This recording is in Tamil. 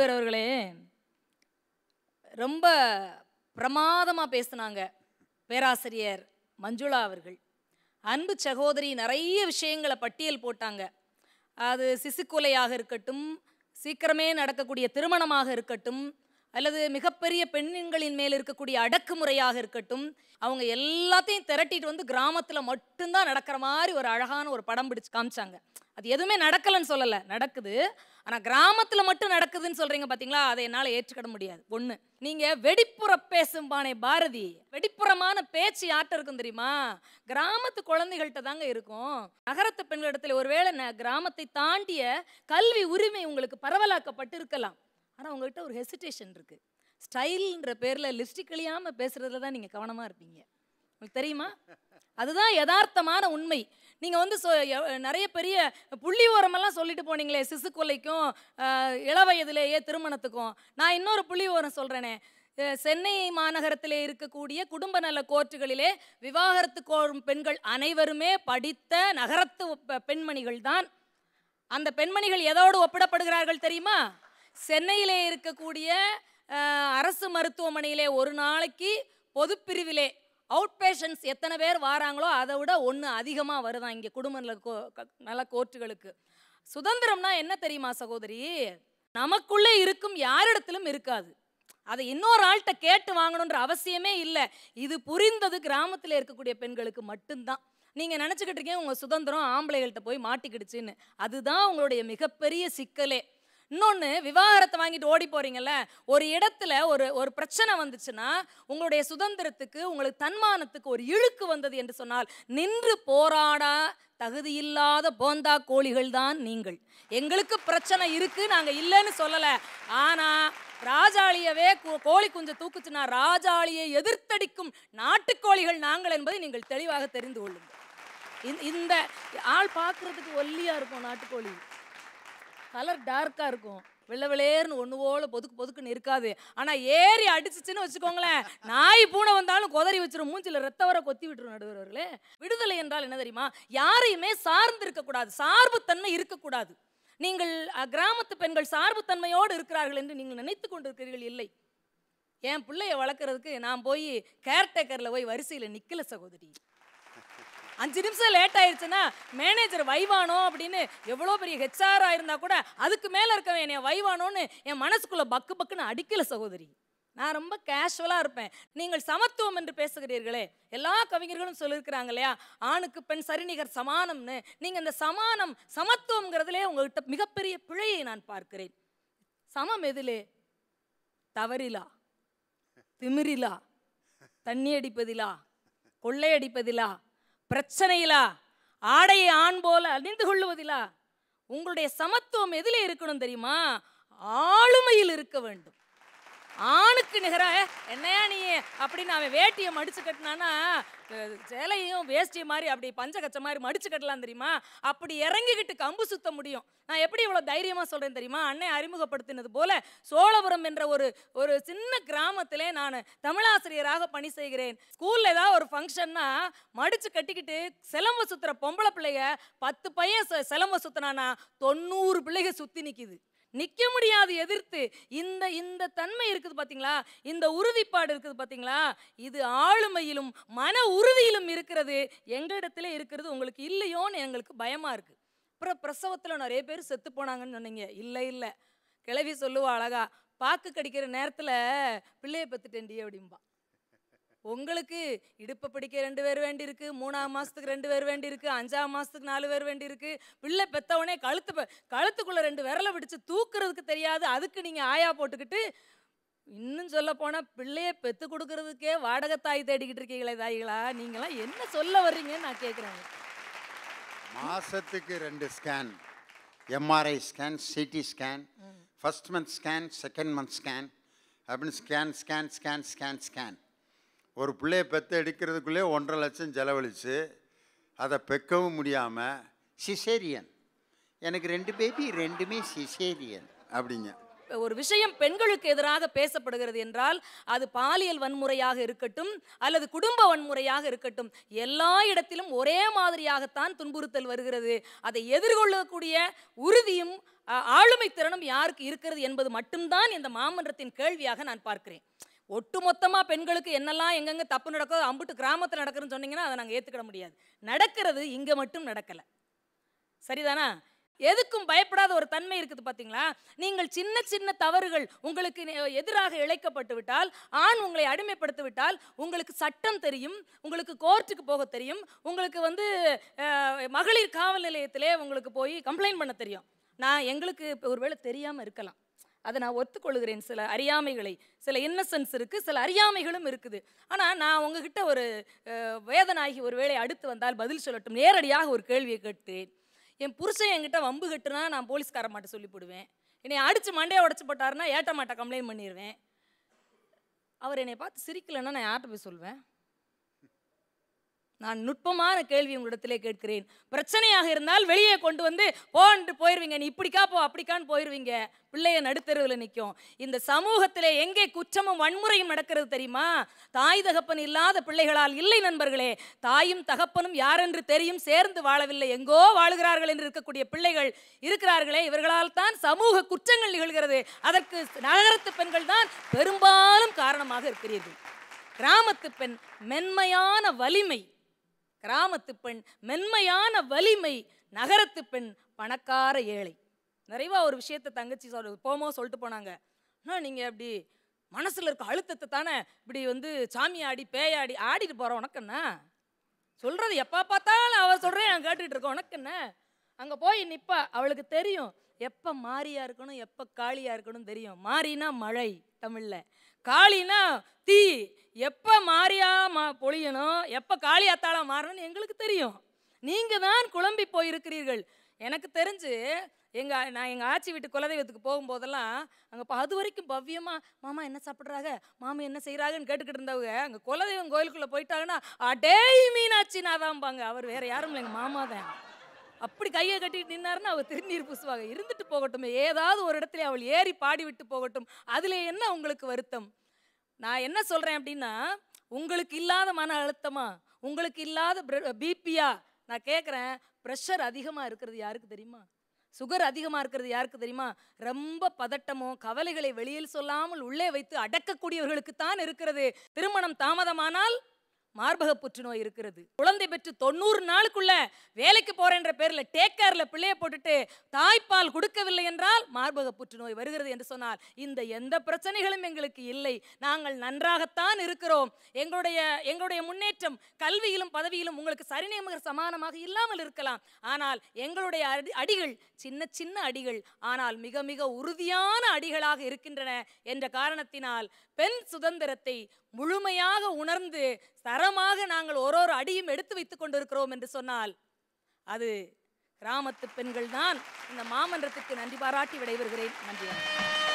நடுவர் அவர்களே ரொம்ப பிரமாதமாக பேசினாங்க பேராசிரியர் மஞ்சுளா அவர்கள் அன்பு சகோதரி நிறைய விஷயங்களை பட்டியல் போட்டாங்க அது சிசுக்கொலையாக இருக்கட்டும் சீக்கிரமே நடக்கக்கூடிய திருமணமாக இருக்கட்டும் அல்லது மிகப்பெரிய பெண்ணுங்களின் மேல் இருக்கக்கூடிய அடக்குமுறையாக இருக்கட்டும் அவங்க எல்லாத்தையும் திரட்டிட்டு வந்து கிராமத்தில் மட்டும்தான் நடக்கிற மாதிரி ஒரு அழகான ஒரு படம் பிடிச்சி காமிச்சாங்க அது எதுவுமே நடக்கலைன்னு சொல்லலை நடக்குது ஆனால் கிராமத்தில் மட்டும் நடக்குதுன்னு சொல்கிறீங்க பார்த்தீங்களா அதை என்னால் ஏற்றுக்கிட முடியாது ஒன்று நீங்கள் வெடிப்புற பேசும் பானை பாரதி வெடிப்புறமான பேச்சு யார்கிட்ட இருக்கும் தெரியுமா கிராமத்து குழந்தைகள்கிட்ட தாங்க இருக்கும் நகரத்து பெண்களிடத்தில் ஒருவேளை கிராமத்தை தாண்டிய கல்வி உரிமை உங்களுக்கு பரவலாக்கப்பட்டு இருக்கலாம் ஆனால் உங்கள்கிட்ட ஒரு ஹெசிடேஷன் இருக்குது ஸ்டைல்ன்ற பேரில் லிஸ்டிக் அழியாமல் பேசுகிறதுல தான் நீங்கள் கவனமாக இருப்பீங்க உங்களுக்கு தெரியுமா அதுதான் யதார்த்தமான உண்மை நீங்கள் வந்து சொ நிறைய பெரிய புள்ளி ஓரமெல்லாம் சொல்லிட்டு போனீங்களே சிசு கொலைக்கும் இளவயதிலேயே திருமணத்துக்கும் நான் இன்னொரு புள்ளி ஓரம் சொல்கிறேனே சென்னை மாநகரத்திலே இருக்கக்கூடிய குடும்ப நல கோர்ட்டுகளிலே விவாகரத்து கோரும் பெண்கள் அனைவருமே படித்த நகரத்து பெண்மணிகள் தான் அந்த பெண்மணிகள் எதோடு ஒப்பிடப்படுகிறார்கள் தெரியுமா சென்னையிலே இருக்கக்கூடிய அரசு மருத்துவமனையிலே ஒரு நாளைக்கு பொதுப்பிரிவிலே அவுட் பேஷண்ட்ஸ் எத்தனை பேர் வாராங்களோ அதை விட ஒன்று அதிகமாக வருதான் இங்கே குடும்ப நல கோ நல்ல கோர்ட்டுகளுக்கு சுதந்திரம்னா என்ன தெரியுமா சகோதரி நமக்குள்ளே இருக்கும் யாரிடத்திலும் இருக்காது அதை இன்னொரு ஆள்கிட்ட கேட்டு வாங்கணுன்ற அவசியமே இல்லை இது புரிந்தது கிராமத்தில் இருக்கக்கூடிய பெண்களுக்கு மட்டும்தான் நீங்கள் நினச்சிக்கிட்டு இருக்கீங்க உங்கள் சுதந்திரம் ஆம்பளைகள்கிட்ட போய் மாட்டிக்கிடுச்சின்னு அதுதான் உங்களுடைய மிகப்பெரிய சிக்கலே இன்னொன்று விவாகரத்தை வாங்கிட்டு ஓடி போறீங்கல்ல ஒரு இடத்துல ஒரு ஒரு பிரச்சனை வந்துச்சுன்னா உங்களுடைய சுதந்திரத்துக்கு உங்களுக்கு தன்மானத்துக்கு ஒரு இழுக்கு வந்தது என்று சொன்னால் நின்று போராடா தகுதியில்லாத போந்தா கோழிகள் தான் நீங்கள் எங்களுக்கு பிரச்சனை இருக்குது நாங்கள் இல்லைன்னு சொல்லலை ஆனால் ராஜாளியவே கோழி குஞ்சை தூக்குச்சுன்னா ராஜாளியை எதிர்த்தடிக்கும் நாட்டுக்கோழிகள் நாங்கள் என்பதை நீங்கள் தெளிவாக தெரிந்து கொள்ளுங்கள் இந்த ஆள் பார்க்குறதுக்கு ஒல்லியாக இருக்கும் நாட்டுக்கோழி கலர் டார்க்காக இருக்கும் வெள்ளை விளையர்னு ஒன்று போல் பொதுக்கு பொதுக்குன்னு இருக்காது ஆனால் ஏறி அடிச்சிச்சுன்னு வச்சுக்கோங்களேன் நாய் பூனை வந்தாலும் கொதறி வச்சிரும் மூஞ்சில் ரத்த வர கொத்தி விட்டுரும் நடுவர்களே விடுதலை என்றால் என்ன தெரியுமா யாரையுமே சார்ந்து இருக்கக்கூடாது சார்புத்தன்மை இருக்கக்கூடாது நீங்கள் கிராமத்து பெண்கள் சார்புத்தன்மையோடு இருக்கிறார்கள் என்று நீங்கள் நினைத்து கொண்டிருக்கிறீர்கள் இல்லை என் பிள்ளைய வளர்க்குறதுக்கு நான் போய் கேர்டேக்கரில் போய் வரிசையில் நிற்கல சகோதரி அஞ்சு நிமிஷம் லேட் ஆயிடுச்சுன்னா மேனேஜர் வைவானோ அப்படின்னு எவ்வளோ பெரிய ஹெச்ஆர் ஆயிருந்தா கூட அதுக்கு மேலே இருக்கவன் என்னை வைவானோன்னு என் மனசுக்குள்ளே பக்கு பக்குன்னு அடிக்கல சகோதரி நான் ரொம்ப கேஷுவலாக இருப்பேன் நீங்கள் சமத்துவம் என்று பேசுகிறீர்களே எல்லா கவிஞர்களும் சொல்லியிருக்கிறாங்க இல்லையா ஆணுக்கு பெண் சரிநிகர் சமானம்னு நீங்கள் இந்த சமானம் சமத்துவங்கிறதுலே உங்கள்கிட்ட மிகப்பெரிய பிழையை நான் பார்க்கிறேன் சமம் எதிலே தவறிலா திமிரிலா தண்ணி அடிப்பதிலா கொள்ளையடிப்பதிலா பிரச்சனையிலா ஆடையை ஆண் போல அணிந்து கொள்ளுவதிலா உங்களுடைய சமத்துவம் எதில் இருக்கணும் தெரியுமா ஆளுமையில் இருக்க வேண்டும் ஆணுக்கு நிகராக என்னையா நீ அப்படின்னு அவன் வேட்டியை மடிச்சு கட்டினானா சேலையும் வேஷ்டியும் மாதிரி அப்படி பஞ்சகச்ச மாதிரி மடிச்சு கட்டலாம் தெரியுமா அப்படி இறங்கிக்கிட்டு கம்பு சுத்த முடியும் நான் எப்படி இவ்வளோ தைரியமாக சொல்கிறேன் தெரியுமா அன்னை அறிமுகப்படுத்தினது போல சோழபுரம் என்ற ஒரு ஒரு சின்ன கிராமத்திலே நான் தமிழாசிரியராக பணி செய்கிறேன் ஸ்கூலில் ஏதாவது ஒரு ஃபங்க்ஷன்னா மடிச்சு கட்டிக்கிட்டு சிலம்பு சுற்றுற பொம்பளை பிள்ளைய பத்து பையன் சிலம்பு சுற்றுனானா தொண்ணூறு பிள்ளைகள் சுற்றி நிற்கிது நிற்க முடியாது எதிர்த்து இந்த இந்த தன்மை இருக்குது பார்த்தீங்களா இந்த உறுதிப்பாடு இருக்குது பார்த்தீங்களா இது ஆளுமையிலும் மன உறுதியிலும் இருக்கிறது எங்களிடத்துல இருக்கிறது உங்களுக்கு இல்லையோன்னு எங்களுக்கு பயமாக இருக்குது அப்புறம் பிரசவத்தில் நிறைய பேர் செத்து போனாங்கன்னு சொன்னீங்க இல்லை இல்லை கிளவி சொல்லுவா அழகா பாக்கு கடிக்கிற நேரத்தில் பிள்ளையை பெற்றுட்டேன்டி அப்படிம்பா உங்களுக்கு இடுப்பு பிடிக்க ரெண்டு பேர் வேண்டி இருக்கு மூணாம் மாதத்துக்கு ரெண்டு பேர் வேண்டி இருக்கு அஞ்சாம் மாதத்துக்கு நாலு பேர் வேண்டி இருக்கு பிள்ளை பெத்தவனே கழுத்து கழுத்துக்குள்ளே ரெண்டு விரலை பிடிச்சு தூக்குறதுக்கு தெரியாது அதுக்கு நீங்கள் ஆயா போட்டுக்கிட்டு இன்னும் சொல்ல போனால் பிள்ளையை பெத்து கொடுக்கறதுக்கே வாடகை தாய் தேடிக்கிட்டு இருக்கீங்களே தாய்களா நீங்களாம் என்ன சொல்ல வர்றீங்கன்னு நான் கேட்குறேன் மாதத்துக்கு ரெண்டு scan MRI scan CT scan first month scan second month scan அப்படின்னு scan scan scan scan scan ஒரு பிள்ளைய பெற்று எடுக்கிறதுக்குள்ளே ஒன்றரை லட்சம் செலவழித்து அதை பெக்கவும் முடியாமல் சிசேரியன் எனக்கு ரெண்டு பேபி ரெண்டுமே சிசேரியன் அப்படிங்க ஒரு விஷயம் பெண்களுக்கு எதிராக பேசப்படுகிறது என்றால் அது பாலியல் வன்முறையாக இருக்கட்டும் அல்லது குடும்ப வன்முறையாக இருக்கட்டும் எல்லா இடத்திலும் ஒரே மாதிரியாகத்தான் துன்புறுத்தல் வருகிறது அதை எதிர்கொள்ளக்கூடிய உறுதியும் ஆளுமை திறனும் யாருக்கு இருக்கிறது என்பது மட்டும்தான் இந்த மாமன்றத்தின் கேள்வியாக நான் பார்க்கிறேன் ஒட்டுமொத்தமாக பெண்களுக்கு என்னெல்லாம் எங்கெங்கே தப்பு நடக்கோ அம்புட்டு கிராமத்தில் நடக்குதுன்னு சொன்னீங்கன்னா அதை நாங்கள் ஏற்றுக்கிட முடியாது நடக்கிறது இங்கே மட்டும் நடக்கலை சரிதானா எதுக்கும் பயப்படாத ஒரு தன்மை இருக்குது பார்த்தீங்களா நீங்கள் சின்ன சின்ன தவறுகள் உங்களுக்கு எதிராக இழைக்கப்பட்டு விட்டால் ஆண் உங்களை அடிமைப்படுத்தி விட்டால் உங்களுக்கு சட்டம் தெரியும் உங்களுக்கு கோர்ட்டுக்கு போக தெரியும் உங்களுக்கு வந்து மகளிர் காவல் நிலையத்திலே உங்களுக்கு போய் கம்ப்ளைண்ட் பண்ண தெரியும் நான் எங்களுக்கு ஒருவேளை தெரியாமல் இருக்கலாம் அதை நான் ஒத்துக்கொள்கிறேன் சில அறியாமைகளை சில இன்னசென்ஸ் இருக்குது சில அறியாமைகளும் இருக்குது ஆனால் நான் உங்ககிட்ட ஒரு வேதனாகி ஒரு வேளை அடுத்து வந்தால் பதில் சொல்லட்டும் நேரடியாக ஒரு கேள்வியை கேட்டேன் என் புருஷன் என்கிட்ட வம்பு கட்டுனா நான் போலீஸ்கார மாட்ட சொல்லிவிடுவேன் என்னை அடித்து மண்டையை உடச்சு போட்டாருன்னா ஏட்ட மாட்ட கம்ப்ளைண்ட் பண்ணிடுவேன் அவர் என்னை பார்த்து சிரிக்கலைன்னா நான் யார்கிட்ட போய் சொல்வேன் நான் நுட்பமான கேள்வி உங்களிடத்திலே கேட்கிறேன் பிரச்சனையாக இருந்தால் வெளியே கொண்டு வந்து போன்று போயிடுவீங்க நீ இப்படிக்கா போ அப்படிக்கான்னு போயிடுவீங்க பிள்ளைய நடுத்தருவில் நிற்கும் இந்த சமூகத்தில் எங்கே குற்றமும் வன்முறையும் நடக்கிறது தெரியுமா தாய் தகப்பன் இல்லாத பிள்ளைகளால் இல்லை நண்பர்களே தாயும் தகப்பனும் யாரென்று தெரியும் சேர்ந்து வாழவில்லை எங்கோ வாழுகிறார்கள் என்று இருக்கக்கூடிய பிள்ளைகள் இருக்கிறார்களே இவர்களால் தான் சமூக குற்றங்கள் நிகழ்கிறது அதற்கு நகரத்து பெண்கள் தான் பெரும்பாலும் காரணமாக இருக்கிறீர்கள் கிராமத்து பெண் மென்மையான வலிமை கிராமத்து பெண் மென்மையான வலிமை நகரத்து பெண் பணக்கார ஏழை நிறைவாக ஒரு விஷயத்தை தங்கச்சி சொல் போமோ சொல்லிட்டு போனாங்க அண்ணா நீங்கள் அப்படி மனசில் இருக்க அழுத்தத்தை தானே இப்படி வந்து சாமி ஆடி பேயாடி ஆடிட்டு போகிற என்ன சொல்கிறது எப்போ பார்த்தாலும் அவள் சொல்கிறேன் நான் கேட்டுட்டு உனக்கு உனக்குண்ணே அங்கே போய் நிற்பா அவளுக்கு தெரியும் எப்போ மாறியாக இருக்கணும் எப்போ காளியாக இருக்கணும் தெரியும் மாறினா மழை தமிழில் காளினா தீ எப்போ மாறியா மா பொழியணும் எப்போ காளியாத்தாளாக மாறணும்னு எங்களுக்கு தெரியும் நீங்கள் தான் குழம்பி போயிருக்கிறீர்கள் எனக்கு தெரிஞ்சு எங்கள் நான் எங்கள் ஆச்சி வீட்டு குலதெய்வத்துக்கு போகும்போதெல்லாம் அங்கே அது வரைக்கும் பவ்யமாக மாமா என்ன சாப்பிட்றாங்க மாமா என்ன செய்கிறாங்கன்னு கேட்டுக்கிட்டு இருந்தவங்க அங்கே குலதெய்வம் கோயிலுக்குள்ளே போயிட்டாங்கன்னா அடேய் மீனாட்சி நான் தான்பாங்க அவர் வேறு யாரும் இல்லை எங்கள் மாமா தான் அப்படி கையை கட்டிட்டு நின்னாருன்னு அவர் திருநீர் பூசுவாங்க இருந்துட்டு போகட்டும் ஏதாவது ஒரு இடத்துல அவள் ஏறி பாடி விட்டு போகட்டும் அதில் என்ன உங்களுக்கு வருத்தம் நான் என்ன சொல்கிறேன் அப்படின்னா உங்களுக்கு இல்லாத மன அழுத்தமா உங்களுக்கு இல்லாத பிபியா நான் கேட்குறேன் ப்ரெஷர் அதிகமாக இருக்கிறது யாருக்கு தெரியுமா சுகர் அதிகமாக இருக்கிறது யாருக்கு தெரியுமா ரொம்ப பதட்டமோ கவலைகளை வெளியில் சொல்லாமல் உள்ளே வைத்து அடக்கக்கூடியவர்களுக்கு தான் இருக்கிறது திருமணம் தாமதமானால் மார்பக புற்றுநோய் இருக்கிறது குழந்தை பெற்று தொண்ணூறு நாளுக்குள்ள வேலைக்கு போறேன்ற பேரில் டேக்கேரில் பிள்ளைய போட்டுட்டு தாய்ப்பால் கொடுக்கவில்லை என்றால் மார்பக புற்றுநோய் வருகிறது என்று சொன்னால் இந்த எந்த பிரச்சனைகளும் எங்களுக்கு இல்லை நாங்கள் நன்றாகத்தான் இருக்கிறோம் எங்களுடைய எங்களுடைய முன்னேற்றம் கல்வியிலும் பதவியிலும் உங்களுக்கு சரிநியமகர் சமானமாக இல்லாமல் இருக்கலாம் ஆனால் எங்களுடைய அடி அடிகள் சின்ன சின்ன அடிகள் ஆனால் மிக மிக உறுதியான அடிகளாக இருக்கின்றன என்ற காரணத்தினால் பெண் சுதந்திரத்தை முழுமையாக உணர்ந்து தரமாக நாங்கள் ஒரு ஒரு அடியும் எடுத்து வைத்துக் கொண்டிருக்கிறோம் என்று சொன்னால் அது கிராமத்து பெண்கள் தான் இந்த மாமன்றத்துக்கு நன்றி பாராட்டி விடைபெறுகிறேன் நன்றி